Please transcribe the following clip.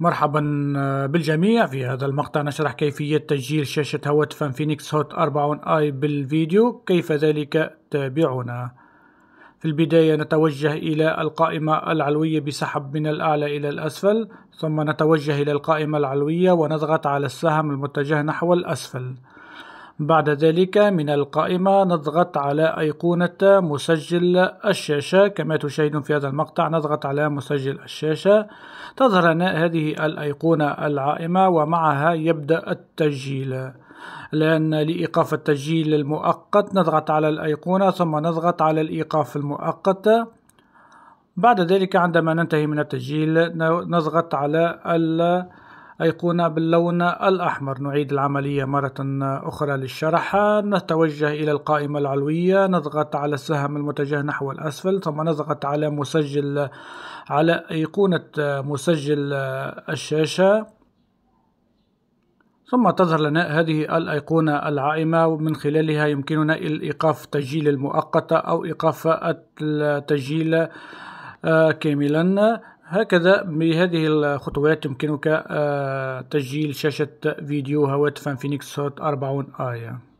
مرحبا آه، بالجميع في هذا المقطع نشرح كيفية تسجيل شاشة هواتف فينيكس هوت 40 اي بالفيديو كيف ذلك تابعونا في البداية نتوجه إلى القائمة العلوية بسحب من الأعلى إلى الأسفل ثم نتوجه إلى القائمة العلوية ونضغط على السهم المتجه نحو الأسفل بعد ذلك من القائمة نضغط على أيقونة مسجل الشاشة كما تشاهدون في هذا المقطع نضغط على مسجل الشاشة تظهر لنا هذه الأيقونة العائمة ومعها يبدأ التسجيل لأن لإيقاف التسجيل المؤقت نضغط على الأيقونة ثم نضغط على الإيقاف المؤقت بعد ذلك عندما ننتهي من التسجيل نضغط على أيقونة باللون الأحمر نعيد العملية مرة أخرى للشرح نتوجه إلى القائمة العلوية نضغط على السهم المتجه نحو الأسفل ثم نضغط على مسجل على أيقونة مسجل الشاشة ثم تظهر لنا هذه الأيقونة العائمة ومن خلالها يمكننا إيقاف تسجيل المؤقتة أو إيقاف التسجيل آه، كاملا هكذا بهذه الخطوات يمكنك آه، تسجيل شاشة فيديو هواتف فينيكس هوت 40 آية